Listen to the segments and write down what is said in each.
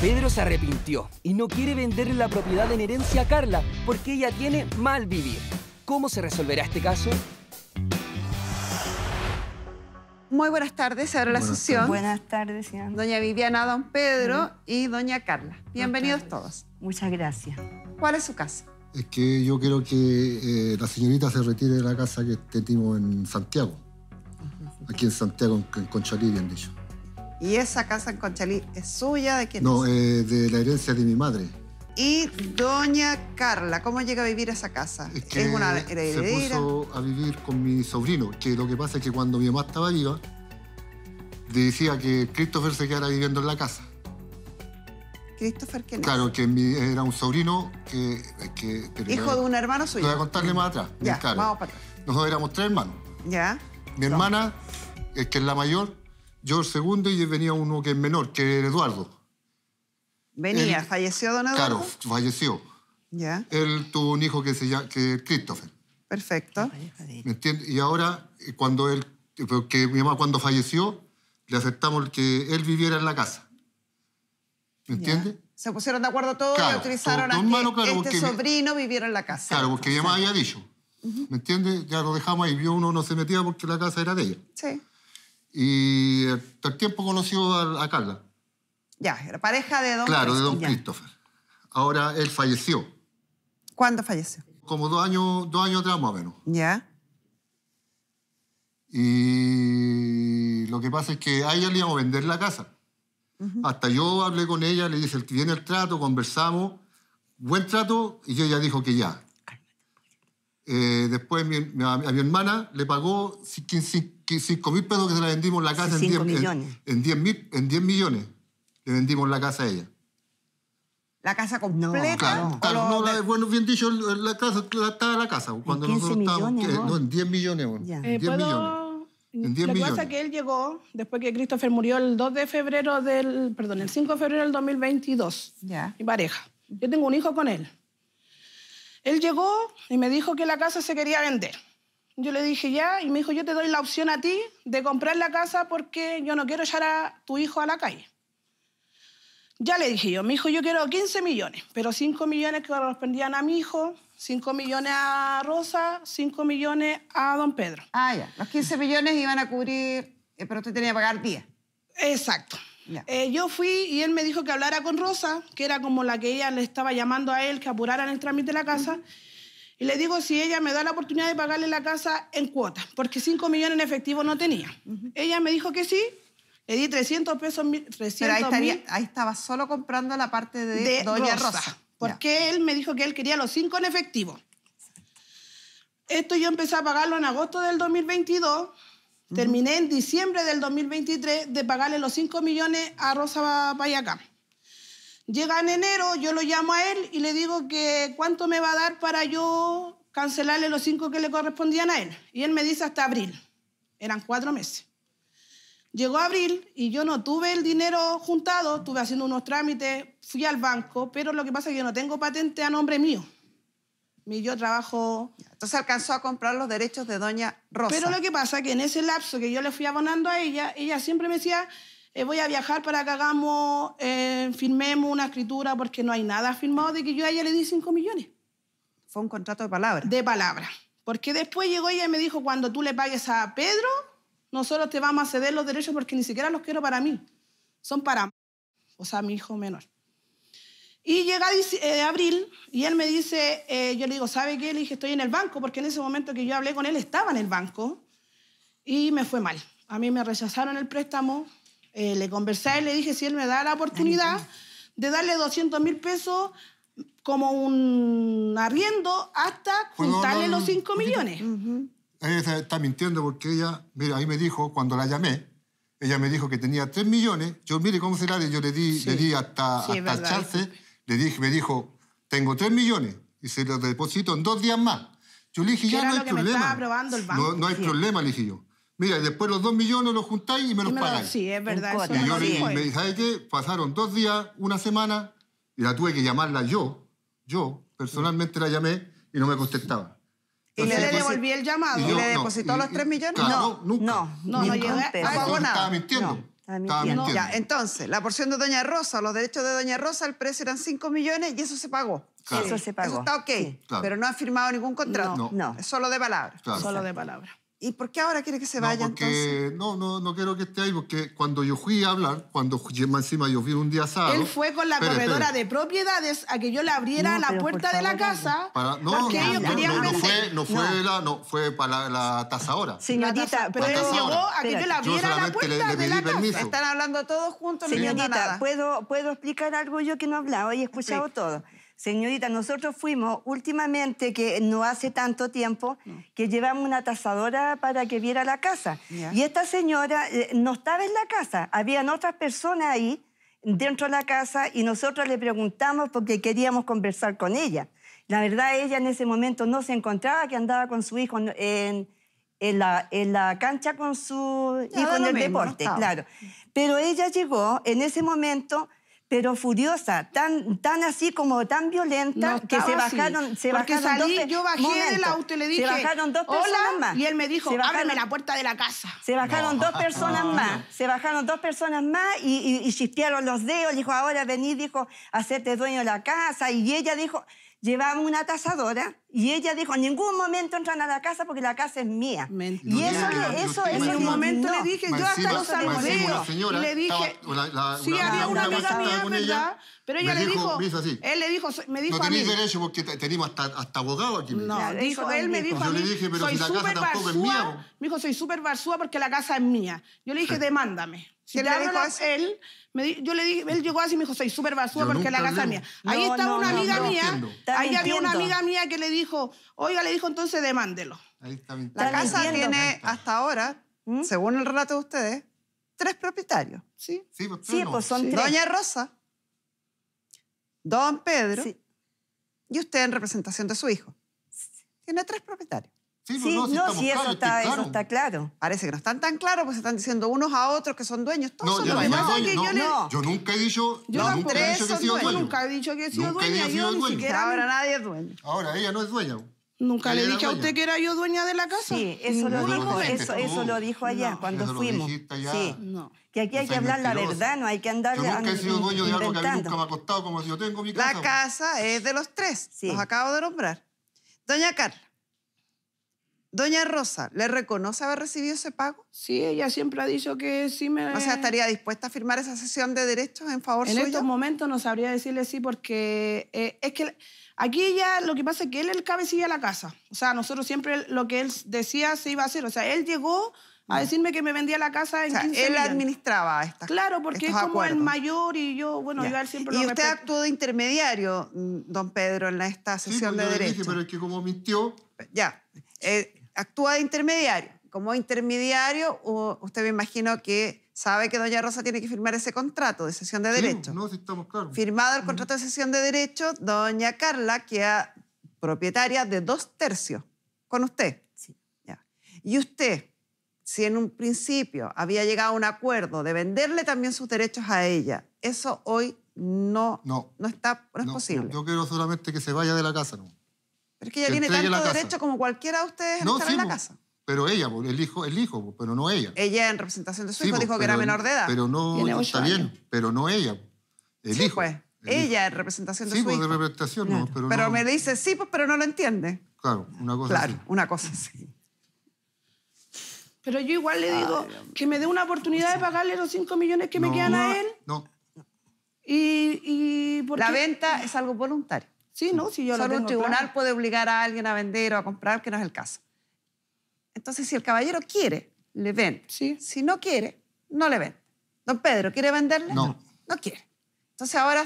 Pedro se arrepintió y no quiere vender la propiedad en herencia a Carla porque ella tiene mal vivir. ¿Cómo se resolverá este caso? Muy buenas tardes, ahora la sesión. Buenas tardes, señora. Doña Viviana, don Pedro y doña Carla. Bienvenidos todos. Muchas gracias. ¿Cuál es su caso? Es que yo quiero que eh, la señorita se retire de la casa que tenemos en Santiago. Aquí en Santiago, en Conchalí, bien dicho. Y esa casa en Conchalí es suya, ¿de quién No, es? Eh, de la herencia de mi madre. Y doña Carla, ¿cómo llega a vivir esa casa? Es, que una Se puso a vivir con mi sobrino, que lo que pasa es que cuando mi mamá estaba viva, decía que Christopher se quedara viviendo en la casa. ¿Christopher quién es? Claro, que era un sobrino que... Hijo de un hermano suyo. Voy a contarle más atrás. Ya, Nosotros éramos tres hermanos. Ya. Mi hermana, es que es la mayor, yo el segundo y venía uno que es menor, que era Eduardo. Venía, falleció don Eduardo. Claro, falleció. Ya. Él tuvo un hijo que se llama que Christopher. Perfecto. ¿Me entiendes? Y ahora, eh, cuando él, eh, porque mi mamá cuando falleció, le aceptamos que él viviera en la casa. ¿Me entiendes? Se pusieron de acuerdo todos y utilizaron a mano, claro, este sobrino viviera en la casa. Claro, porque mi mamá había dicho. ¿Me entiendes? Ya lo dejamos ahí. Vio uno no se metía porque la casa era de ella. Sí. Y al tiempo conoció a, Carla. Ya, era pareja de don Claro, de don Cristóbal. Ahora él falleció. ¿Cuándo falleció? Como dos años, dos años atrás más o menos. Ya. Y lo que pasa es que a ella le íbamos a vender la casa. Hasta yo hablé con ella, le dije, viene el trato, conversamos, buen trato, y ella dijo que ya, eh, después a, mi hermana le pagó 5 mil pesos que se la vendimos la casa en 10 millones. En, 10, millones le vendimos la casa a ella. ¿La casa completa? No, claro, no, la, bueno, bien dicho, la casa, la, estaba la casa. Cuando nosotros millones, estábamos, ¿no? en 10 eh, millones. en 10 millones. Lo que pasa es que él llegó después que Christopher murió el 2 de febrero del, perdón, el 5 de febrero del 2022. Ya. Mi pareja. Yo tengo un hijo con él. Él llegó y me dijo que la casa se quería vender. Yo le dije ya y me dijo, yo te doy la opción a ti de comprar la casa porque yo no quiero echar a tu hijo a la calle. Ya le dije yo, mi hijo, yo quiero 15 millones, pero 5 millones que correspondían a mi hijo, 5 millones a Rosa, 5 millones a don Pedro. Ah, ya. Los 15 millones iban a cubrir, eh, pero usted tenía que pagar 10. Exacto. Eh, yo fui y él me dijo que hablara con Rosa, que era como la que ella le estaba llamando a él que apuraran el trámite de la casa. Y le digo si ella me da la oportunidad de pagarle la casa en cuotas, porque 5 millones en efectivo no tenía. Ella me dijo que sí, le di 300 pesos. 300 Pero ahí, estaba solo comprando la parte de, Doña Rosa. porque él me dijo que él quería los 5 en efectivo. Esto yo empecé a pagarlo en agosto del 2022 Terminé en diciembre del 2023 de pagarle los 5 millones a Rosa Payacá. Llega en enero, yo lo llamo a él y le digo que cuánto me va a dar para yo cancelarle los 5 que le correspondían a él. Y él me dice hasta abril. Eran cuatro meses. Llegó abril y yo no tuve el dinero juntado, estuve haciendo unos trámites, fui al banco, pero lo que pasa es que yo no tengo patente a nombre mío mi yo trabajo. Entonces alcanzó a comprar los derechos de Doña Rosa. Pero lo que pasa es que en ese lapso que yo le fui abonando a ella, ella siempre me decía, eh, voy a viajar para que hagamos, eh, firmemos una escritura porque no hay nada firmado de que yo a ella le di 5 millones. Fue un contrato de palabra. De palabra. Porque después llegó ella y me dijo, cuando tú le pagues a Pedro, nosotros te vamos a ceder los derechos porque ni siquiera los quiero para mí. Son para... O sea, mi hijo menor. Y llega de eh, abril y él me dice, eh, yo le digo, ¿sabe qué? Le dije, estoy en el banco, porque en ese momento que yo hablé con él estaba en el banco y me fue mal. A mí me rechazaron el préstamo, eh, le conversé y le dije si él me da la oportunidad de darle 200 mil pesos como un arriendo hasta juntarle los 5 millones. está mintiendo porque ella, mira, ahí me dijo, cuando la llamé, ella me dijo que tenía 3 millones. Yo, mire cómo será, yo le di, le di hasta, sí, hasta chance. Le dije, me dijo, tengo 3 millones y se los deposito en dos días más. Yo le dije, ya no hay problema. no, hay problema, le dije yo. Mira, después los dos millones los juntáis y me los pagáis. Sí, es verdad. y yo le dije, ¿sabes qué? Pasaron dos días, una semana, y la tuve que llamarla yo. Yo personalmente la llamé y no me contestaba. ¿Y le, pues, devolví el llamado? ¿Y, le depositó los 3 millones? Claro, no, nunca. No, no, no, no llegué. nada. estaba mintiendo. Ya, entonces, la porción de Doña Rosa, los derechos de Doña Rosa, el precio eran 5 millones y eso se pagó. Eso se pagó. está ok, pero no ha firmado ningún contrato. No, no. Es solo de palabras. Solo de palabras. ¿Y por qué ahora quiere que se vaya no, entonces? No, no, no quiero que esté ahí, porque cuando yo fui a hablar, cuando encima yo fui un día sábado. Él fue con la corredora de propiedades a que yo le abriera la puerta de la casa. no, porque ellos querían Fue, no fue, para la, la tasadora. Señorita, pero él llegó a que yo le abriera la puerta de la casa. Están hablando todos juntos, Señorita, ¿puedo, ¿puedo explicar algo yo que no he hablado y he escuchado todo? Señorita, nosotros fuimos últimamente, que no hace tanto tiempo, que llevamos una tasadora para que viera la casa. Y esta señora eh, no estaba en la casa, habían otras personas ahí dentro de la casa y nosotros le preguntamos porque queríamos conversar con ella. La verdad, ella en ese momento no se encontraba, que andaba con su hijo en, la, cancha con su hijo en el deporte, claro. Pero ella llegó en ese momento pero furiosa, tan, tan así como tan violenta que se bajaron, se dos yo bajé auto le dije, dos personas más. Y él me dijo, la puerta de la casa. Se bajaron dos personas más, se bajaron dos personas más y, y, los dedos, dijo, ahora vení, dijo, hacerte dueño de la casa. Y ella dijo, llevaba una tasadora y ella dijo, en ningún momento entran a la casa porque la casa es mía. Y eso, no, eso, en un momento le dije, yo hasta los saludé. Le dije, la, sí, una, había una, amiga mía, ¿verdad? Ella, pero ella le dijo, él le dijo, me dijo no a mí. No tenéis derecho porque tenemos hasta, hasta abogado aquí. No, él me dijo a mí, yo le dije, pero si la casa tampoco barzúa, es mía. Me dijo, soy súper barzúa porque la casa es mía. Yo le dije, demándame. Si le él, yo le dije, él llegó así y me dijo, soy súper basura porque la casa mía. Ahí estaba una amiga mía, ahí había una amiga mía que le dijo, oiga, le dijo, entonces demándelo. Ahí está la casa tiene hasta ahora, ¿Mm? según el relato de ustedes, tres propietarios. Sí, sí, pues, pues son tres. Doña Rosa, Don Pedro y usted en representación de su hijo. Tiene tres propietarios. Sí, sí no, si, eso, está, claro. Parece que no están tan claros, se pues están diciendo unos a otros que son dueños. Todos no, son dueños. yo, nunca he dicho, yo nunca he que he sido dueño. Yo nunca he dicho que he sido dueña. yo ni siquiera ahora nadie es dueño. Ahora ella no es dueña. Nunca le dije a usted que era yo dueña de la casa. Sí, eso, lo, dijo, eso, eso lo dijo allá cuando fuimos. Sí, que aquí hay que hablar la verdad, no hay que andar Yo nunca he sido dueño de algo que a mí nunca me ha costado como si yo tengo mi casa. La casa es de los tres, los acabo de nombrar. Doña Carla, Doña Rosa, ¿le reconoce haber recibido ese pago? Sí, ella siempre ha dicho que sí me... O sea, ¿estaría dispuesta a firmar esa sesión de derechos en favor en suyo? En estos momentos no sabría decirle sí porque eh, es que aquí ya lo que pasa es que él es el cabecilla de la casa. O sea, nosotros siempre lo que él decía se iba a hacer. O sea, él llegó a decirme que me vendía la casa en o sea, él administraba esta Claro, porque es como el mayor y yo, bueno, yo a él siempre ¿Y usted actuó de intermediario, mm, don Pedro, en esta sesión pues, de derechos? Sí, pero es que como mintió... Ya, eh, actúa de intermediario. Como intermediario, usted me imagino que sabe que doña Rosa tiene que firmar ese contrato de cesión de derechos. No, si estamos claros. Firmado el mm. contrato de cesión de derechos, doña Carla queda propietaria de dos tercios con usted. Sí. Y usted, si en un principio había llegado a un acuerdo de venderle también sus derechos a ella, eso hoy no, no. está, es posible. Yo quiero solamente que se vaya de la casa, ¿no? Pero es que ella tiene tanto derecho como cualquiera de ustedes estar en la casa. Pues, pero ella, pues, el hijo, el hijo, pues, pero no ella. Ella en representación de su hijo dijo que era menor de edad. Pero no, está bien, pero no ella, el hijo. Pues. ella en representación de su hijo. Sí, de representación, pero me dice sí, pues, pero no lo entiende. Claro, una cosa Claro, una cosa sí. Pero yo igual le digo que me dé una oportunidad de pagarle los 5 millones que me quedan a él. No. Y, y porque... La venta es algo voluntario. Sí, no, si yo Solo un tribunal puede obligar a alguien a vender o a comprar, que no es el caso. Entonces, si el caballero quiere, le vende. Si no quiere, no le vende. Don Pedro, ¿quiere venderle? No. No quiere. Entonces, ahora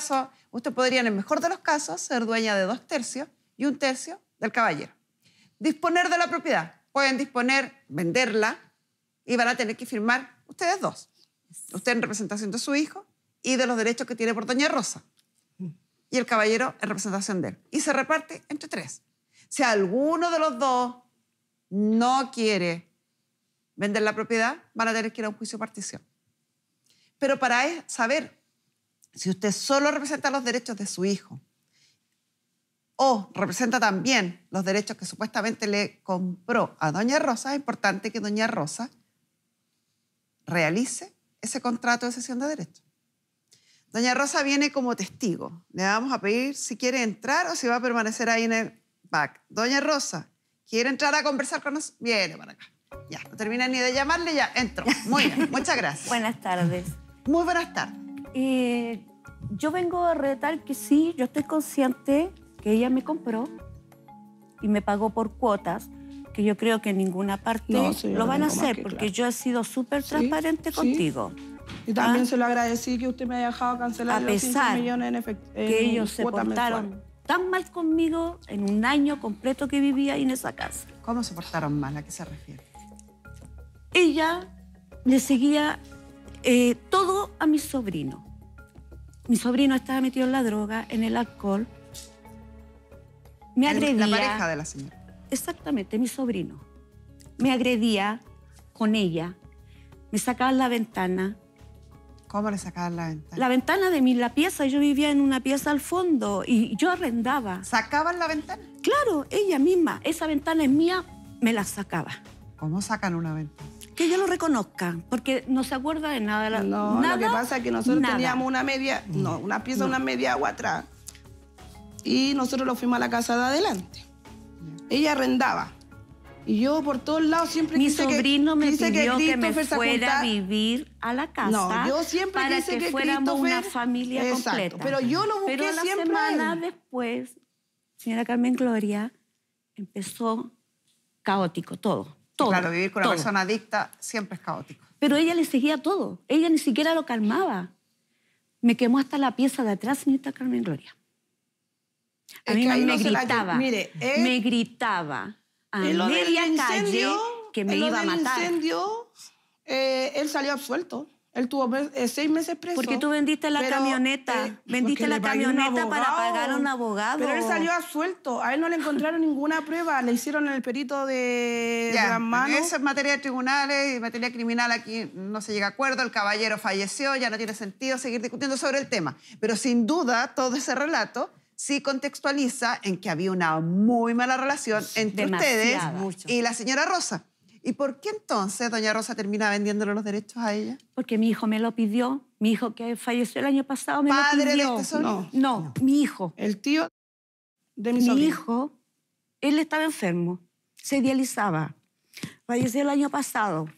usted podría, en el mejor de los casos, ser dueña de dos tercios y un tercio del caballero. Disponer de la propiedad. Pueden disponer, venderla y van a tener que firmar ustedes dos. Usted en representación de su hijo y de los derechos que tiene por Doña Rosa y el caballero en representación de él. Y se reparte entre tres. Si alguno de los dos no quiere vender la propiedad, van a tener que ir a un juicio de partición. Pero para saber si usted solo representa los derechos de su hijo o representa también los derechos que supuestamente le compró a Doña Rosa, es importante que Doña Rosa realice ese contrato de cesión de derechos. Doña Rosa viene como testigo. Le vamos a pedir si quiere entrar o si va a permanecer ahí en el back. Doña Rosa, ¿quiere entrar a conversar con nosotros? Viene para acá. Ya, no termina ni de llamarle, ya entro. Muy bien, muchas gracias. buenas tardes. Muy buenas tardes. Eh, yo vengo a retar que sí, yo estoy consciente que ella me compró y me pagó por cuotas, que yo creo que en ninguna parte lo van a hacer, porque yo he sido súper transparente contigo. Y también ah. se lo agradecí que usted me haya dejado cancelar los pesar millones en efectivo. Que ellos se portaron tan mal conmigo en un año completo que vivía ahí en esa casa. ¿Cómo se portaron mal? ¿A qué se refiere? Ella le seguía eh, todo a mi sobrino. Mi sobrino estaba metido en la droga, en el alcohol. Me agredía. La pareja de la señora. Exactamente, mi sobrino. Me agredía con ella. Me sacaba la ventana, ¿Cómo le sacaban la ventana? La ventana de mi, la pieza, yo vivía en una pieza al fondo y yo arrendaba. ¿Sacaban la ventana? Claro, ella misma, esa ventana es mía, me la sacaba. ¿Cómo sacan una ventana? Que ella lo reconozca, porque no se acuerda de nada. La, no, nada, lo que pasa es que nosotros teníamos una media, no, mm. una pieza, una media agua atrás. Y nosotros lo fuimos a la casa de adelante. Ella arrendaba. Y yo por todos lados siempre Mi sobrino me pidió que, me fuera a vivir a la casa. para que, fuéramos una familia completa. Pero yo lo busqué pero siempre. Pero semana después, señora Carmen Gloria, empezó caótico todo. Todo, claro, vivir con una persona adicta siempre es caótico. Pero ella le seguía todo. Ella ni siquiera lo calmaba. Me quemó hasta la pieza de atrás, señorita Carmen Gloria. A mí, gritaba, Mire, me gritaba. Me gritaba a eh, media que me eh, iba a matar. incendio, eh, él salió absuelto. Él tuvo seis meses preso. Porque tú vendiste la camioneta. vendiste la camioneta para pagar a un abogado. Pero él salió absuelto. A él no le encontraron ninguna prueba. Le hicieron el perito de, ya, Eso materia de tribunales y materia criminal. Aquí no se llega a acuerdo. El caballero falleció. Ya no tiene sentido seguir discutiendo sobre el tema. Pero sin duda, todo ese relato sí contextualiza en que había una muy mala relación entre ustedes y la señora Rosa. ¿Y por qué entonces doña Rosa termina vendiéndole los derechos a ella? Porque mi hijo me lo pidió. Mi hijo que falleció el año pasado me lo pidió. de este No, mi hijo. El tío de mi, Mi hijo, él estaba enfermo, se dializaba. Falleció el año pasado.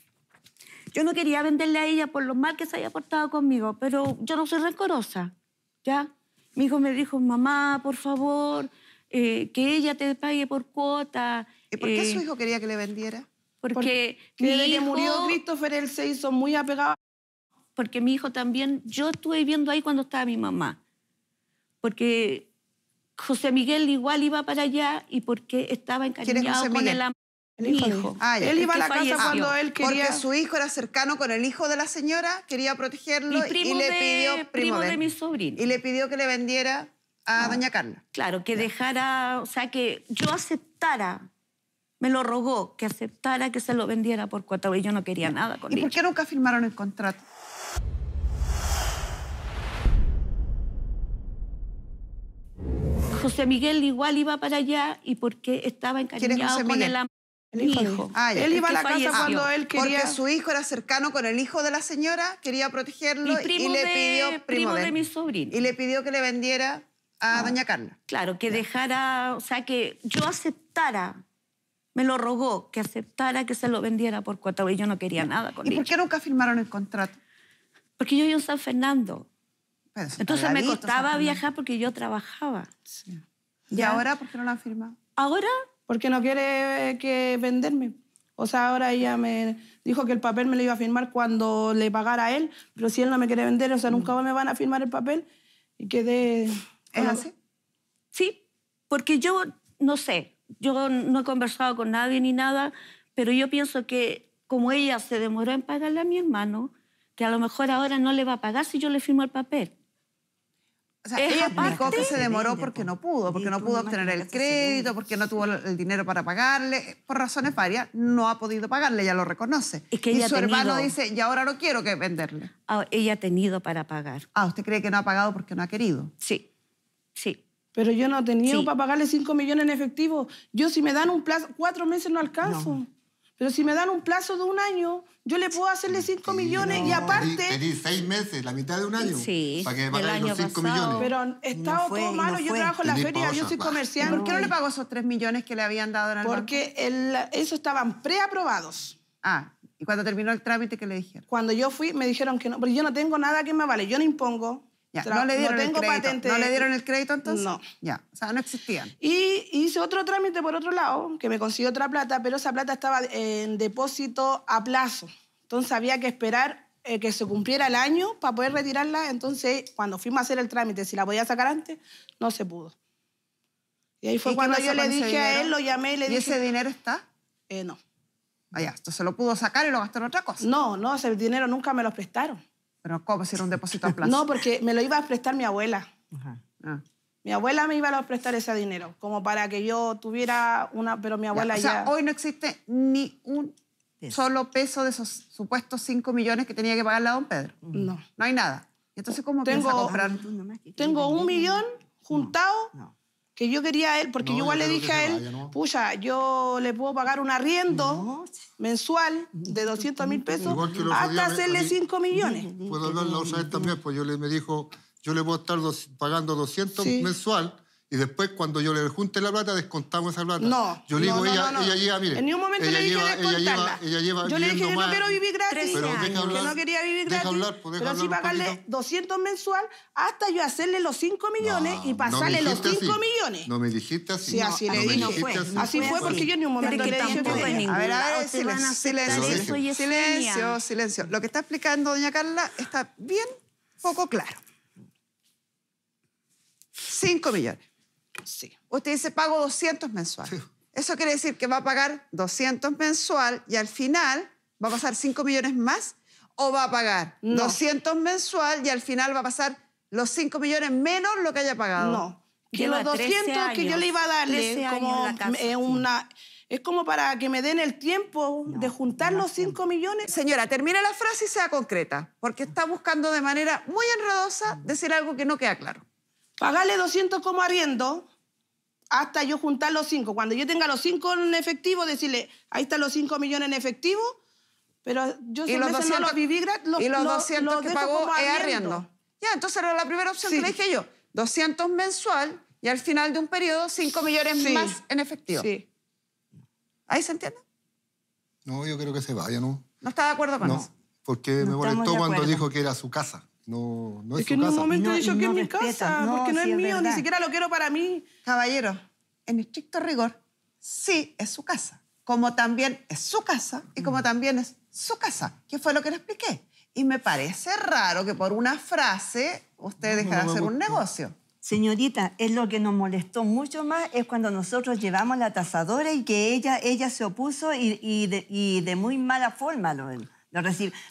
Yo no quería venderle a ella por lo mal que se había portado conmigo, pero yo no soy rencorosa, ¿ya? Mi hijo me dijo, mamá, por favor, eh, que ella te pague por cuota. ¿Y por qué eh, su hijo quería que le vendiera? Porque, mi hijo, murió Christopher, él se hizo muy apegado. Porque mi hijo también, yo estuve viendo ahí cuando estaba mi mamá. Porque José Miguel igual iba para allá y porque estaba encariñado con el amor. El hijo. Ah, él iba a la casa cuando él quería. Porque su hijo era cercano con el hijo de la señora, quería protegerlo y, le pidió. Primo, de, mi sobrino. Y le pidió que le vendiera a doña Carla. Claro, que dejara, o sea, que yo aceptara. Me lo rogó que aceptara que se lo vendiera por cuatro y yo no quería nada con ¿Y por qué nunca firmaron el contrato? José Miguel igual iba para allá y porque estaba encariñado con el el hijo. Ah, él iba a la casa cuando él ah, quería. Porque su hijo era cercano con el hijo de la señora, quería protegerlo y le pidió. Primo, de, mi sobrino. Y le pidió que le vendiera a ah, doña Carla. Claro, que dejara, o sea, que yo aceptara. Me lo rogó que aceptara que se lo vendiera por cuatro y yo no quería nada con ¿Y ¿Y por qué nunca firmaron el contrato? Porque yo iba en San Fernando. Entonces me costaba viajar porque yo trabajaba. ¿Y ahora por qué no lo han firmado? Ahora porque no quiere eh, que venderme. O sea, ahora ella me dijo que el papel me lo iba a firmar cuando le pagara a él, pero si él no me quiere vender, o sea, nunca mm. me van a firmar el papel y quedé... ¿Es así? Sí, porque yo no sé, yo no he conversado con nadie ni nada, pero yo pienso que como ella se demoró en pagarle a mi hermano, que a lo mejor ahora no le va a pagar si yo le firmo el papel ella explicó que se demoró porque no pudo, porque no pudo obtener el crédito, porque no tuvo el dinero para pagarle. Por razones varias, no ha podido pagarle, ya lo reconoce. y su hermano dice, y ahora no quiero que venderle. Ah, ella ha tenido para pagar. Ah, ¿usted cree que no ha pagado porque no ha querido? Sí, sí. Pero yo no tenía para pagarle 5 millones en efectivo. Yo si me dan un plazo, cuatro meses no alcanzo. Pero si me dan un plazo de un año, yo le puedo hacerle 5 millones y aparte... Tenís seis meses, la mitad de un año, sí, para que me los 5 millones. Pero estaba estado todo malo, yo trabajo en la feria, yo soy comerciante. ¿Por qué no le pagó esos 3 millones que le habían dado en el Porque el, esos estaban preaprobados. Ah, ¿y cuando terminó el trámite qué le dijeron? Cuando yo fui, me dijeron que no, porque yo no tengo nada que me vale, yo no impongo no le dieron el crédito. ¿No le dieron el crédito entonces? No. Ya, o sea, no existían. Y hice otro trámite por otro lado, que me consiguió otra plata, pero esa plata estaba en depósito a plazo. Entonces había que esperar eh, que se cumpliera el año para poder retirarla. Entonces, cuando fuimos a hacer el trámite, si la podía sacar antes, no se pudo. Y ahí fue cuando yo le dije a él, lo llamé y le dije... ¿Y ese dinero está? Eh, no. Vaya, ah, esto se lo pudo sacar y lo gastó en otra cosa. No, no, ese dinero nunca me lo prestaron. Pero ¿cómo si era un depósito a plazo? No, porque me lo iba a prestar mi abuela. Ah. Mi abuela me iba a prestar ese dinero, como para que yo tuviera una, pero mi abuela ya. hoy no existe ni un solo peso de esos supuestos 5 millones que tenía que pagar la don Pedro. No. No hay nada. Entonces, ¿cómo tengo, Tengo un millón juntado que yo quería a él, porque yo igual le dije a él, pucha, yo le puedo pagar un arriendo mensual de 200 mil pesos hasta hacerle 5 millones. Puedo hablar también, pues yo le, me dijo, yo le voy a estar pagando 200 mensual y después, cuando yo le junte la plata, descontamos esa plata. No. Yo le digo, no, ella, no, ella lleva, mire. En ningún momento le dije lleva, ella lleva, ella lleva Yo le dije que no quiero vivir gratis. Pero deja que no quería vivir gratis. Pues, deja hablar, pero sí pagarle 200 mensual hasta yo hacerle los 5 millones y pasarle los 5 millones. No me dijiste así. Sí, así le dije. Fue, así, así fue, porque yo en ningún momento le dije que A ver, a ver, silencio, silencio, silencio. Lo que está explicando doña Carla está bien poco claro. 5 millones. Usted dice, pago 200 mensual. Eso quiere decir que va a pagar 200 mensual y al final va a pasar 5 millones más o va a pagar 200 mensual y al final va a pasar los 5 millones menos lo que haya pagado. No. los 200 que yo le iba a darle, como una, es como para que me den el tiempo de juntar los 5 millones. Señora, termine la frase y sea concreta, porque está buscando de manera muy enredosa decir algo que no queda claro. Pagarle 200 como arriendo, hasta yo juntar los cinco. Cuando yo tenga los cinco en efectivo, decirle, ahí están los cinco millones en efectivo, pero yo si no los gratis. y los, que pagó es arriendo. Ya, entonces era la primera opción que le dije yo. 200 mensual y al final de un periodo 5 millones más en efectivo. Sí. ¿Ahí se entiende? No, yo creo que se vaya, ¿no? No está de acuerdo con no, Porque me molestó cuando dijo que era su casa. No, no es, es que en un momento no, he dicho que es mi casa, porque no es, mío, ni siquiera lo quiero para mí. Caballero, en estricto rigor, sí es su casa, como también es su casa y como mm. también es su casa, que fue lo que le expliqué. Y me parece raro que por una frase usted dejara de hacer un negocio. Señorita, es lo que nos molestó mucho más es cuando nosotros llevamos la tasadora y que ella, ella se opuso y, de, muy mala forma, lo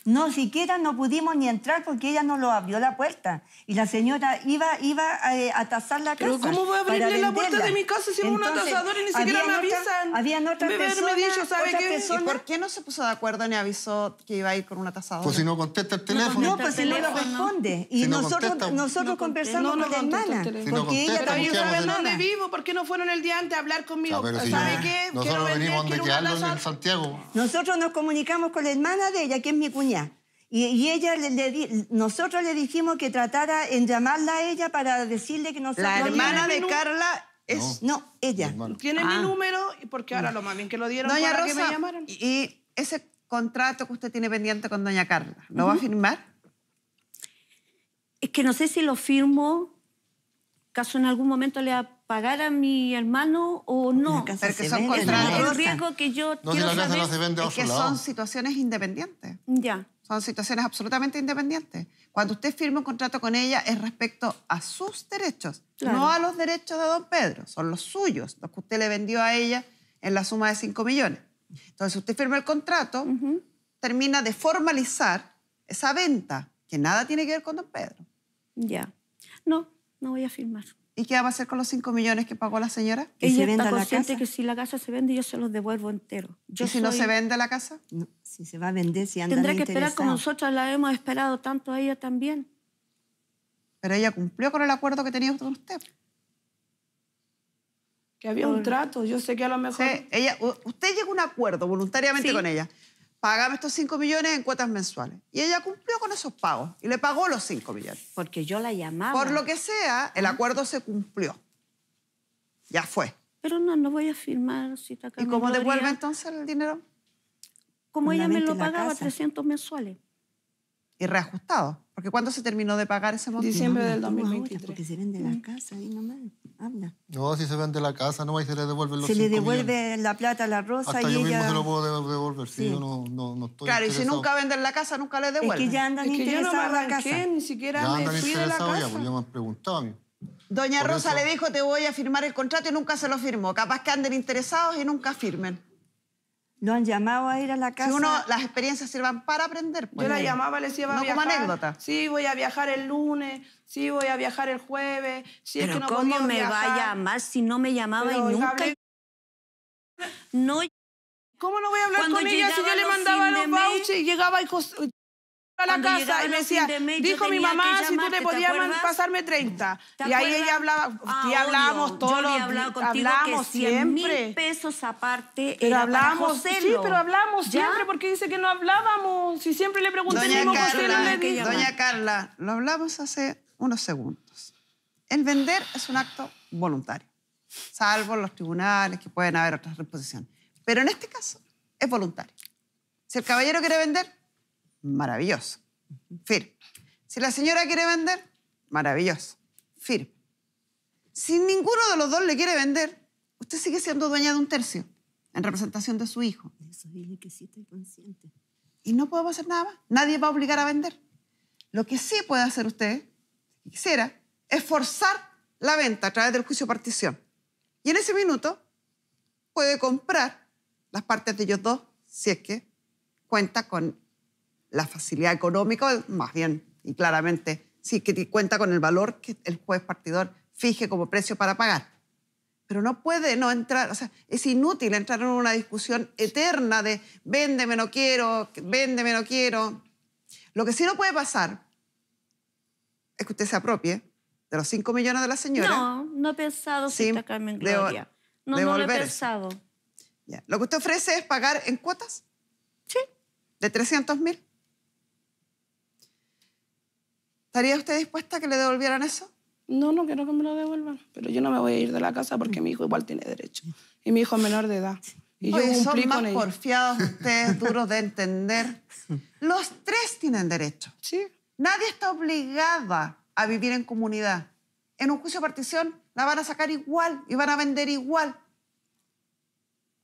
no, siquiera no pudimos ni entrar porque ella no lo abrió la puerta. Y la señora iba, iba eh, a, atasar tasar la casa. ¿Pero cómo voy a abrirle la puerta de mi casa si una atasadora y ni siquiera me avisan? Habían otras personas. otra Persona? ¿Y por qué no se puso de acuerdo ni avisó que iba a ir con una atasadora? Pues si no contesta el teléfono. No, pues si no lo responde. Y nosotros, pues. nosotros conversamos con la hermana. porque ella también sabe dónde vivo. ¿Por qué no fueron el día antes a hablar conmigo? Ah, ¿Sabe qué? Nosotros venimos donde en Santiago. Nosotros nos comunicamos con la hermana de ella que es mi cuñada. Y, ella nosotros le dijimos que tratara en llamarla a ella para decirle que nosotros... La hermana de Carla es... No, ella. Tiene mi ah. número, y porque ahora lo más que lo dieron Doña Rosa, Y ese contrato que usted tiene pendiente con Doña Carla, ¿lo va a firmar? Es que no sé si lo firmo, caso en algún momento le ha pagar a mi hermano o no. Porque son contratos. El riesgo que yo quiero es que son situaciones independientes. Ya. Son situaciones absolutamente independientes. Cuando usted firma un contrato con ella es respecto a sus derechos, no a los derechos de don Pedro, son los suyos, los que usted le vendió a ella en la suma de 5 millones. Entonces usted firma el contrato, termina de formalizar esa venta, que nada tiene que ver con don Pedro. Ya. No, no voy a firmar. ¿Y qué va a hacer con los 5 millones que pagó la señora? ¿Que Ella se venda está consciente la que si la casa se vende, yo se los devuelvo entero. ¿Y si no se vende la casa? No, si se va a vender, si anda Tendrá que esperar como nosotros la hemos esperado tanto a ella también. Pero ella cumplió con el acuerdo que tenía con usted. Que había un trato, yo sé que a lo mejor... ella, usted llegó a un acuerdo voluntariamente con ella págame estos 5 millones en cuotas mensuales. Y ella cumplió con esos pagos y le pagó los 5 millones. Porque yo la llamaba. Por lo que sea, el acuerdo se cumplió. Ya fue. Pero no, no voy a firmar ¿Y cómo devuelve entonces el dinero? Como ella me lo pagaba, 300 mensuales. ¿Y reajustado? Porque ¿cuándo se terminó de pagar ese monto? Diciembre del 2023. porque se vende la mm. casa, y nomás. Habla. No, si se vende la casa, no, y se le devuelven los Se le devuelve la plata a la Rosa Hasta y yo mismo se lo puedo devolver, si yo no, no, no Claro, y si nunca venden la casa, nunca le devuelven. Es que ya andan es que interesados no la casa. ni siquiera ya me fui de la casa. Ya, pues, ya me han preguntado Doña Rosa le dijo, te voy a firmar el contrato y nunca se lo firmó. Capaz que anden interesados y nunca firmen. ¿Lo han llamado a ir a la casa. Si uno, las experiencias sirvan para aprender. Pues. Yo la llamaba, le decía, va a viajar. como anécdota. Sí, voy a viajar el lunes, sí, voy a viajar el jueves. Pero es que no ¿cómo me va a llamar si no me llamaba y nunca? No. ¿Cómo no voy a hablar con ella si yo le mandaba los vouchers y llegaba y a la casa y me decía, dijo mi mamá si tú le podías pasarme 30. Y ahí ella hablaba, y ah, hablábamos todos los hablábamos siempre. mil pesos aparte pero hablábamos, Sí, pero hablamos siempre porque dice que no hablábamos. y siempre le pregunté mismo Doña Carla, lo hablamos hace unos segundos. El vender es un acto voluntario, salvo los tribunales que pueden haber otras reposiciones. Pero en este caso es voluntario. Si el caballero quiere vender, maravilloso. Firme. Si la señora quiere vender, maravilloso. Firme. Si ninguno de los dos le quiere vender, usted sigue siendo dueña de un tercio en representación de su hijo. que consciente. Y no podemos hacer nada Nadie va a obligar a vender. Lo que sí puede hacer usted, si quisiera, es forzar la venta a través del juicio partición. Y en ese minuto puede comprar las partes de ellos dos si es que cuenta con la facilidad económica, más bien, y claramente, sí, que cuenta con el valor que el juez partidor fije como precio para pagar. Pero no puede no entrar, o sea, es inútil entrar en una discusión eterna de véndeme, no quiero, véndeme, no quiero. Lo que sí no puede pasar es que usted se apropie de los 5 millones de la señora. No, no he pensado, sí, Carmen Gloria. no, no he pensado. Lo que usted ofrece es pagar en cuotas. Sí. ¿De 300 mil? ¿Estaría usted dispuesta a que le devolvieran eso? No, no quiero que me lo devuelvan. Pero yo no me voy a ir de la casa porque mi hijo igual tiene derecho. Y mi hijo es menor de edad. Y yo son más con porfiados ustedes, duros de entender. Los tres tienen derecho. Sí. Nadie está obligada a vivir en comunidad. En un juicio de partición la van a sacar igual y van a vender igual.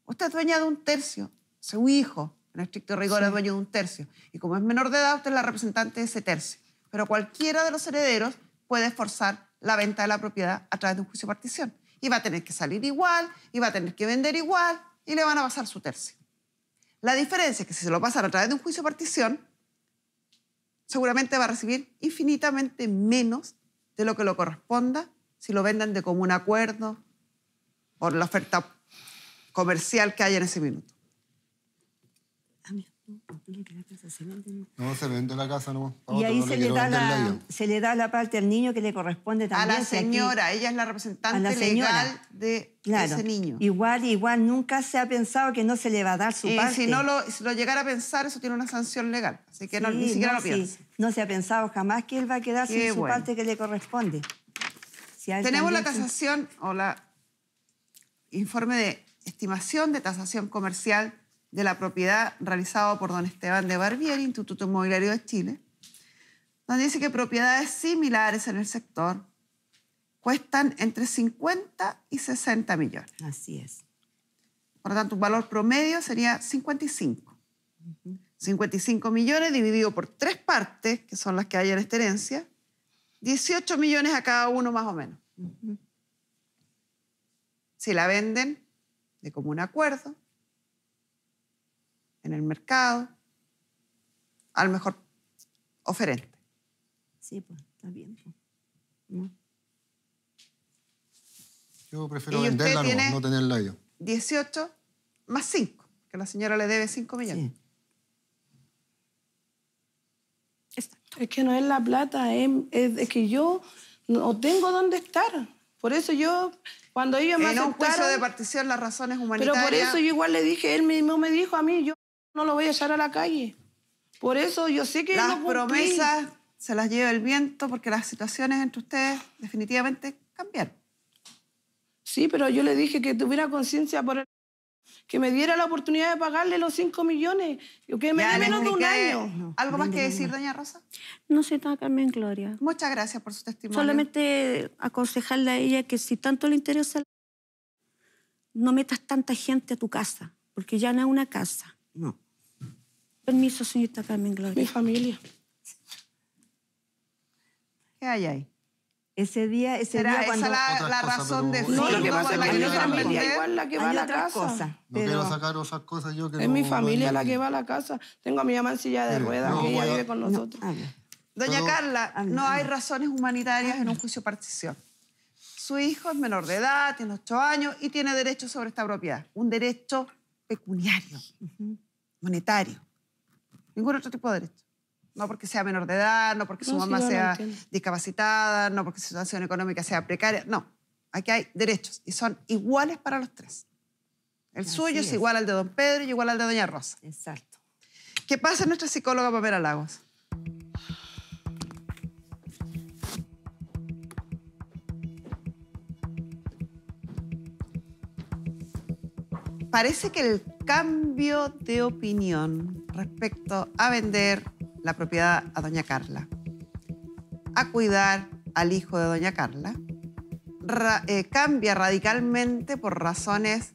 Usted es dueña de un tercio. Su hijo, en estricto rigor, es dueño de un tercio. Y como es menor de edad, usted es la representante de ese tercio pero cualquiera de los herederos puede forzar la venta de la propiedad a través de un juicio de partición. Y va a tener que salir igual, y va a tener que vender igual, y le van a pasar su tercio. La diferencia es que si se lo pasan a través de un juicio de partición, seguramente va a recibir infinitamente menos de lo que lo corresponda si lo vendan de común acuerdo por la oferta comercial que haya en ese minuto. No, se vende la casa no. Y ahí se le, da la, se le da la parte al niño que le corresponde también. A la señora, ella es la representante legal de ese niño. Igual, igual, nunca se ha pensado que no se le va a dar su y parte. Si no lo, llegara a pensar, eso tiene una sanción legal. Así que no, ni siquiera lo piensa. Sí, no se ha pensado jamás que él va a quedar sin su parte que le corresponde. Tenemos la tasación o la informe de estimación de tasación comercial de la propiedad realizada por don Esteban de Barbieri, Instituto Inmobiliario de Chile, donde dice que propiedades similares en el sector cuestan entre 50 y 60 millones. Así es. Por lo tanto, un valor promedio sería 55. 55 millones dividido por tres partes, que son las que hay en esta herencia, 18 millones a cada uno más o menos. Si la venden de común acuerdo, en el mercado al mejor oferente. Sí, pues, está bien. Pues, yo prefiero venderla, no, tenerla yo. 18 más 5, que la señora le debe 5 millones. Sí. Es que no es la plata, es, que yo no tengo dónde estar. Por eso yo, cuando ella me aceptaron... En un juicio de partición las razones humanitarias... Pero por eso yo igual le dije, él mismo me dijo a mí, yo no lo voy a echar a la calle. Por eso yo sé que... Las promesas se las lleva el viento porque las situaciones entre ustedes definitivamente cambiaron. Sí, pero yo le dije que tuviera conciencia por que me diera la oportunidad de pagarle los 5 millones, que me dé menos de un año. ¿Algo más que decir, doña Rosa? No se está Carmen Gloria. Muchas gracias por su testimonio. Solamente aconsejarle a ella que si tanto le interesa, no metas tanta gente a tu casa, porque ya no es una casa. No. Permiso, señorita Carmen Gloria. Mi familia. ¿Qué hay ahí? Ese día, ese día cuando... esa la, la razón de no, lo que pasa es la la que va a la casa. No quiero sacar esas cosas yo que Es mi familia la que va a la casa. Tengo a mi mamá en silla de ruedas, que ella vive con nosotros. Doña Carla, no hay razones humanitarias en un juicio partición. Su hijo es menor de edad, tiene ocho años y tiene derecho sobre esta propiedad. Un derecho pecuniario, monetario ningún otro tipo de derecho. No porque sea menor de edad, no porque su mamá sea discapacitada, no porque su situación económica sea precaria. No, aquí hay derechos y son iguales para los tres. El suyo es. igual al de don Pedro y igual al de doña Rosa. Exacto. ¿Qué pasa en nuestra psicóloga Pamela Lagos? parece que el cambio de opinión respecto a vender la propiedad a doña Carla, a cuidar al hijo de doña Carla, eh, cambia radicalmente por razones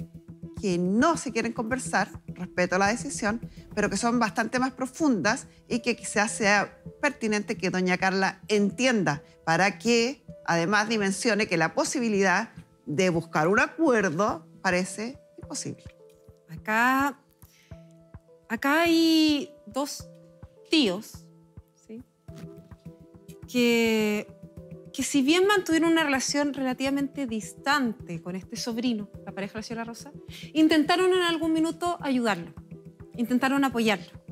que no se quieren conversar, respecto a la decisión, pero que son bastante más profundas y que quizás sea pertinente que doña Carla entienda para que además dimensione que la posibilidad de buscar un acuerdo parece imposible. Acá, acá hay dos tíos, que, si bien mantuvieron una relación relativamente distante con este sobrino, la pareja de la señora Rosa, intentaron en algún minuto ayudarlo, intentaron apoyarlo.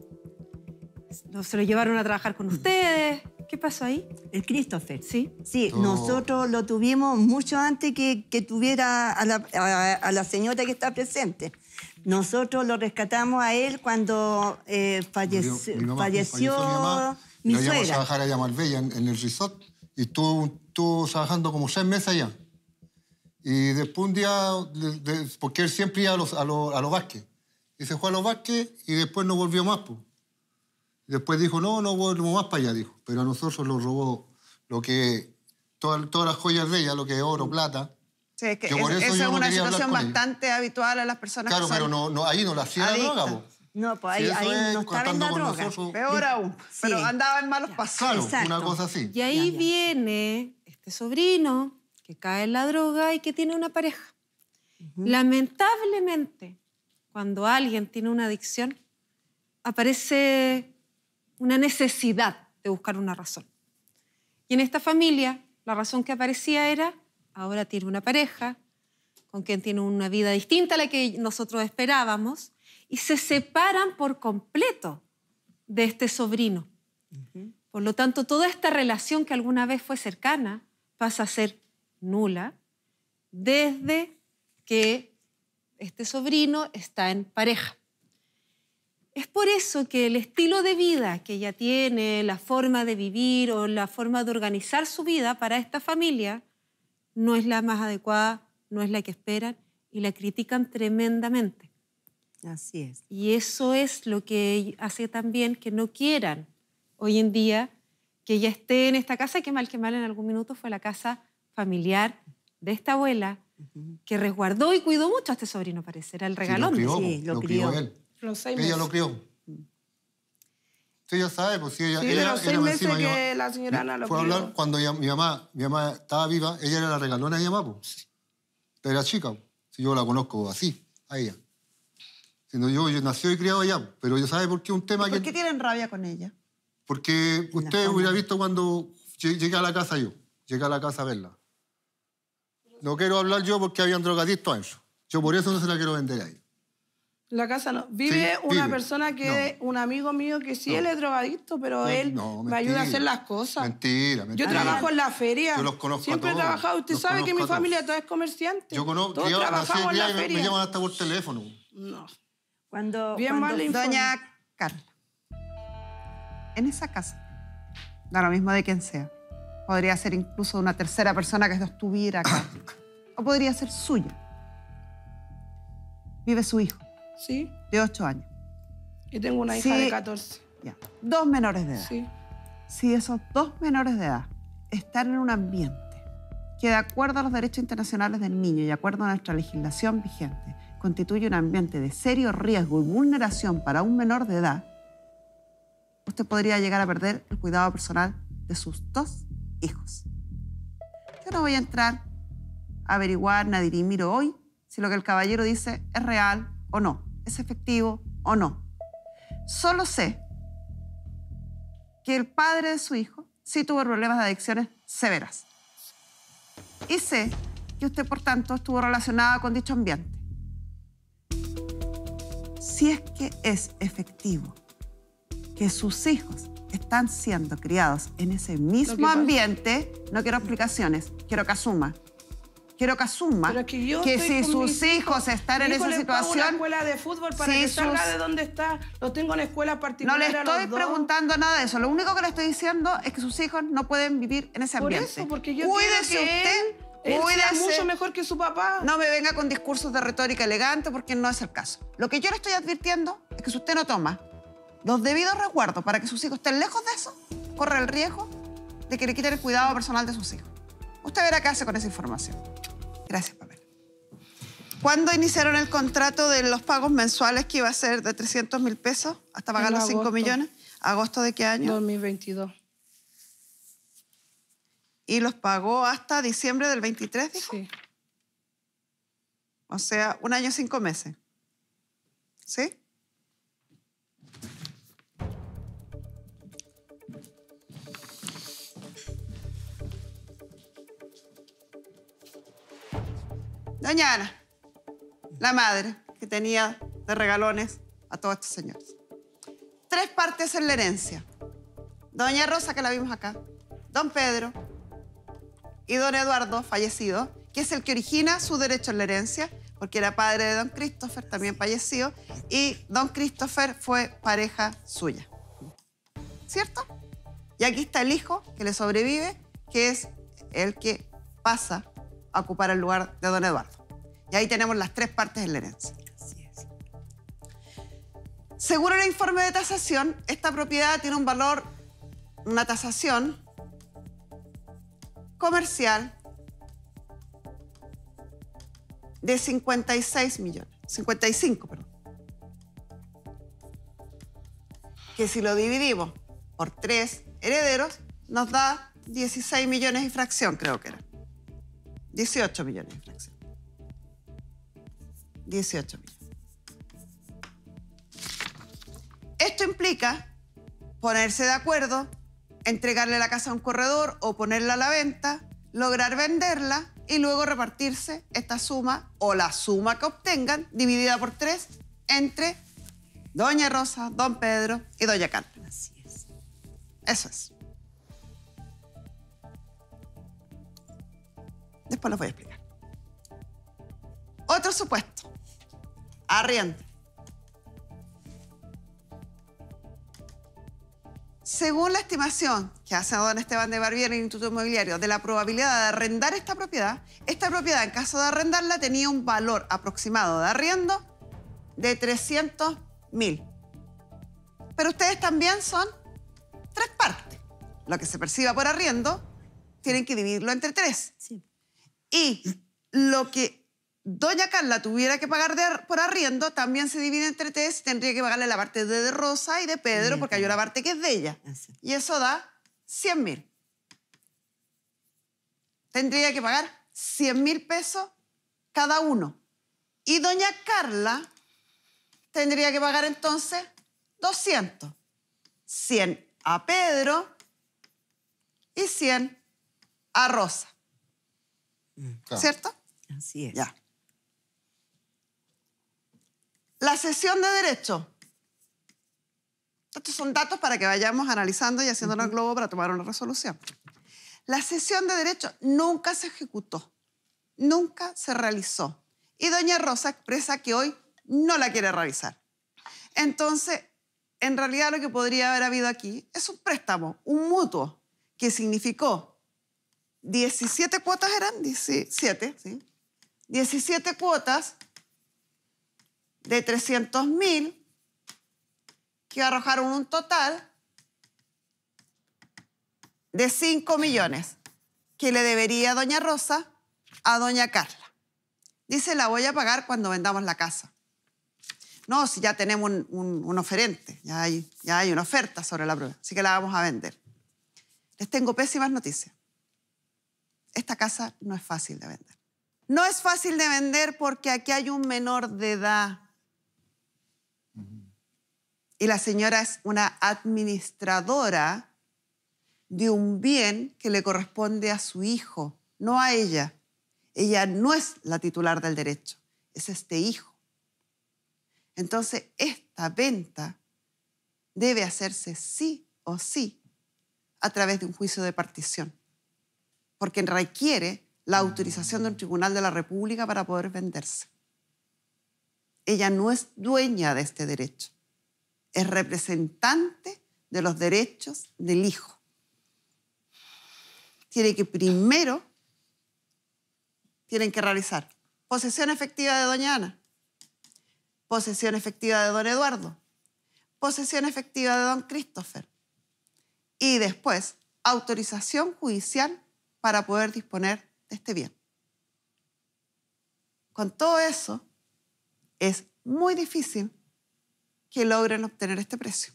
Se lo llevaron a trabajar con mm. ustedes, ¿Qué pasó ahí? El Christopher. Sí. Sí, oh. nosotros lo tuvimos mucho antes que, tuviera a la, señora que está presente. Nosotros lo rescatamos a él cuando eh, falleció, mi mamá, falleció, a trabajar allá Marbella, en, el resort, y estuvo, estuvo, trabajando como seis meses allá. Y después un día, porque él siempre iba a los, a, los, a y se fue a los Vázquez y después no volvió más. Pues. Después dijo, no, no vuelvo más para allá, dijo. Pero a nosotros lo robó lo que, todas, todas las joyas de ella, lo que es oro, plata, esa es una situación bastante habitual a las personas claro, que Claro, pero no, ahí no la hacía la droga, No, pues ahí, no en la droga. Peor aún, pero andaba en malos pasos. Claro, una cosa así. Y ahí viene este sobrino que cae en la droga y que tiene una pareja. Lamentablemente, cuando alguien tiene una adicción, aparece una necesidad de buscar una razón. Y en esta familia, la razón que aparecía era ahora tiene una pareja con quien tiene una vida distinta a la que nosotros esperábamos y se separan por completo de este sobrino. Por lo tanto, toda esta relación que alguna vez fue cercana pasa a ser nula desde que este sobrino está en pareja. Es por eso que el estilo de vida que ella tiene, la forma de vivir o la forma de organizar su vida para esta familia no es la más adecuada, no es la que esperan y la critican tremendamente. Así es. Y eso es lo que hace también que no quieran hoy en día que ella esté en esta casa, que mal que mal en algún minuto fue la casa familiar de esta abuela, que resguardó y cuidó mucho a este sobrino, parece. Era el regalón. Sí, lo crió, lo, él. Ella lo crió. Usted sabe, pues ella, era, era la señora Fue hablar cuando mi mamá, mi mamá estaba viva, ella era la regalona de mi mamá, pues. Era chica, si pues. yo la conozco así, a ella. Sino yo, yo nació y criado allá, pues. pero yo sabe por qué un tema que... ¿Por qué tienen rabia con ella? Porque usted hubiera visto cuando llegué a la casa yo, llegué a la casa a verla. No quiero hablar yo porque habían drogadictos eso. Yo por eso no se la quiero vender a ella. La casa no. Vive una persona que es un amigo mío que sí, él es drogadicto, pero él me ayuda a hacer las cosas. Mentira, Yo trabajo en la feria. Yo los conozco Siempre he trabajado. Usted sabe que mi familia toda es comerciante. Yo conozco. yo, trabajamos en la me, llaman hasta por teléfono. No. Cuando, Bien doña Carla, en esa casa, da lo mismo de quien sea. Podría ser incluso una tercera persona que estuviera acá. o podría ser suya. Vive su hijo Sí. De 8 años. Y tengo una hija de 14. Ya. Dos menores de edad. Sí. Si esos dos menores de edad están en un ambiente que de acuerdo a los derechos internacionales del niño y de acuerdo a nuestra legislación vigente constituye un ambiente de serio riesgo y vulneración para un menor de edad, usted podría llegar a perder el cuidado personal de sus dos hijos. Yo no voy a entrar a averiguar ni a dirimir hoy si lo que el caballero dice es real o no es efectivo o no. Solo sé que el padre de su hijo sí tuvo problemas de adicciones severas. Y sé que usted, por tanto, estuvo relacionada con dicho ambiente. Si es que es efectivo que sus hijos están siendo criados en ese mismo ambiente, no quiero explicaciones, quiero que asuma quiero que asuma que, si sus hijos están en esa le situación. Pago una escuela de fútbol para que salga de donde está. Lo tengo en escuela particular. No le estoy preguntando nada de eso. Lo único que le estoy diciendo es que sus hijos no pueden vivir en ese ambiente. Por eso, porque yo Cuídese que usted. mucho mejor que su papá. No me venga con discursos de retórica elegante porque no es el caso. Lo que yo le estoy advirtiendo es que si usted no toma los debidos recuerdos para que sus hijos estén lejos de eso, corre el riesgo de que le quiten el cuidado personal de sus hijos. Usted verá qué hace con esa información. Gracias, Pamela. ¿Cuándo iniciaron el contrato de los pagos mensuales que iba a ser de 300 mil pesos hasta pagar los 5 millones? ¿Agosto de qué año? 2022. ¿Y los pagó hasta diciembre del 23, dijo? Sí. O sea, un año y cinco meses. ¿Sí? Doña Ana, la madre que tenía de regalones a todos estos señores. Tres partes en la herencia. Doña Rosa, que la vimos acá, don Pedro y don Eduardo, fallecido, que es el que origina su derecho en la herencia, porque era padre de don Christopher, también fallecido, y don Christopher fue pareja suya. ¿Cierto? Y aquí está el hijo que le sobrevive, que es el que pasa a ocupar el lugar de don Eduardo. Y ahí tenemos las tres partes de la herencia. Según el informe de tasación, esta propiedad tiene un valor, una tasación comercial de 56 millones, 55, perdón. Que si lo dividimos por tres herederos, nos da 16 millones y fracción, creo que era. 18 millones de 18 millones. Esto implica ponerse de acuerdo, entregarle la casa a un corredor o ponerla a la venta, lograr venderla y luego repartirse esta suma o la suma que obtengan dividida por tres entre Doña Rosa, Don Pedro y Doña Carmen. Así es. Eso es. Después los voy a explicar. Otro supuesto. Arriendo. Según la estimación que hace don Esteban de Barbier en el Instituto Inmobiliario de la probabilidad de arrendar esta propiedad, esta propiedad, en caso de arrendarla, tenía un valor aproximado de arriendo de 300 mil. Pero ustedes también son tres partes. Lo que se perciba por arriendo tienen que dividirlo entre tres. Sí. Y lo que doña Carla tuviera que pagar por arriendo también se divide entre tres. Tendría que pagarle la parte de, Rosa y de Pedro, porque hay una parte que es de ella. Y eso da 100 mil. Tendría que pagar 100 mil pesos cada uno. Y doña Carla tendría que pagar entonces 200. 100 a Pedro y 100 a Rosa. ¿Cierto? Así es. Ya. La sesión de derecho. Estos son datos para que vayamos analizando y haciéndolo en globo para tomar una resolución. La sesión de derecho nunca se ejecutó, nunca se realizó. Y doña Rosa expresa que hoy no la quiere realizar. Entonces, en realidad lo que podría haber habido aquí es un préstamo, un mutuo, que significó 17 cuotas eran, 17, ¿sí? 17 cuotas de 300 mil que arrojaron un total de 5 millones que le debería doña Rosa a doña Carla. Dice, la voy a pagar cuando vendamos la casa. No, si ya tenemos un, oferente, ya hay, ya hay una oferta sobre la prueba, así que la vamos a vender. Les tengo pésimas noticias esta casa no es fácil de vender. No es fácil de vender porque aquí hay un menor de edad. Y la señora es una administradora de un bien que le corresponde a su hijo, no a ella. Ella no es la titular del derecho, es este hijo. Entonces, esta venta debe hacerse sí o sí a través de un juicio de partición porque requiere la mm. autorización del Tribunal de la República para poder venderse. Ella no es dueña de este derecho, es representante de los derechos del hijo. Tiene que primero, tienen que realizar posesión efectiva de doña Ana, posesión efectiva de don Eduardo, posesión efectiva de don Christopher y después autorización judicial para poder disponer de este bien. Con todo eso, es muy difícil que logren obtener este precio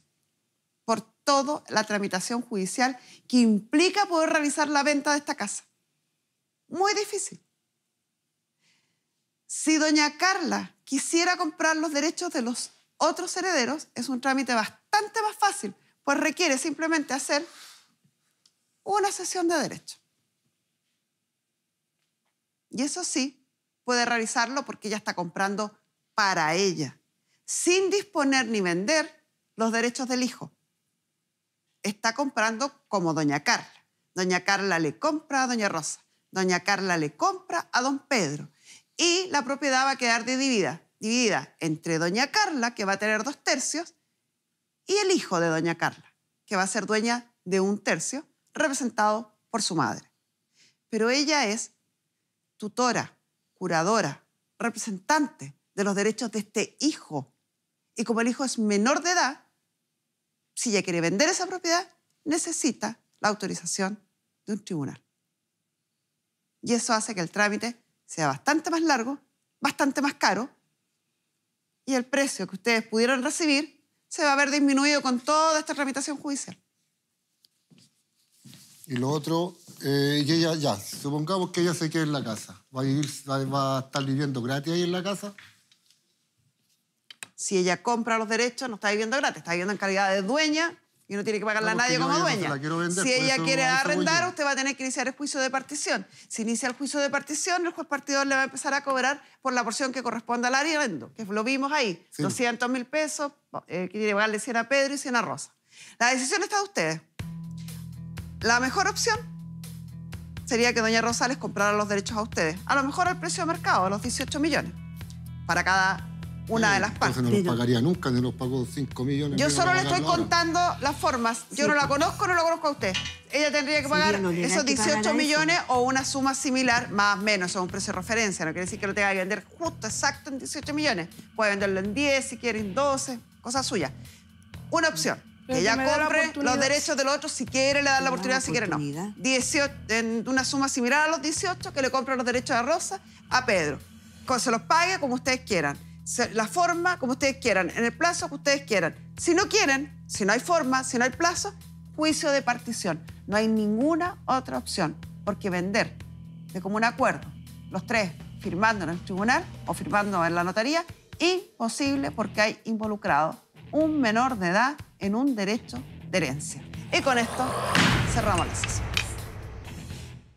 por toda la tramitación judicial que implica poder realizar la venta de esta casa. Muy difícil. Si doña Carla quisiera comprar los derechos de los otros herederos, es un trámite bastante más fácil, pues requiere simplemente hacer una sesión de derechos. Y eso sí, puede realizarlo porque ella está comprando para ella, sin disponer ni vender los derechos del hijo. Está comprando como doña Carla. Doña Carla le compra a doña Rosa. Doña Carla le compra a don Pedro. Y la propiedad va a quedar dividida, dividida entre doña Carla, que va a tener dos tercios, y el hijo de doña Carla, que va a ser dueña de un tercio, representado por su madre. Pero ella es tutora, curadora, representante de los derechos de este hijo. Y como el hijo es menor de edad, si ella quiere vender esa propiedad, necesita la autorización de un tribunal. Y eso hace que el trámite sea bastante más largo, bastante más caro, y el precio que ustedes pudieron recibir se va a ver disminuido con toda esta tramitación judicial. Y lo otro, eh, y ella ya, supongamos que ella se quede en la casa. ¿Va a, estar viviendo gratis ahí en la casa? Si ella compra los derechos, no está viviendo gratis, está viviendo en calidad de dueña y no tiene que pagarla a nadie como dueña. si ella quiere arrendar, usted va a tener que iniciar el juicio de partición. Si inicia el juicio de partición, el juez partidor le va a empezar a cobrar por la porción que corresponde al arriendo, que lo vimos ahí, 200 mil pesos, eh, quiere pagarle 100 a Pedro y 100 a Rosa. La decisión está de ustedes. La mejor opción sería que doña Rosales comprara los derechos a ustedes, a lo mejor al precio de mercado, los 18 millones, para cada una de las partes. no los pagaría nunca, no los pagó 5 millones. Yo solo le estoy contando las formas. Yo no la pues. conozco, no la conozco a usted. Ella tendría que pagar esos 18 millones o una suma similar, más o menos, es un precio de referencia. No quiere decir que lo tenga que vender justo, exacto, en 18 millones. Puede venderlo en 10, si quiere, en 12, cosa suya. Una opción que ella compre los derechos del otro, si quiere, le da la oportunidad, si quiere no. 18, en una suma similar a los 18, que le compre los derechos a Rosa a Pedro. se los pague como ustedes quieran. la forma como ustedes quieran, en el plazo que ustedes quieran. Si no quieren, si no hay forma, si no hay plazo, juicio de partición. No hay ninguna otra opción, porque vender de común acuerdo, los tres firmando en el tribunal o firmando en la notaría, imposible porque hay involucrados un menor de edad en un derecho de herencia. Y con esto cerramos la sesión.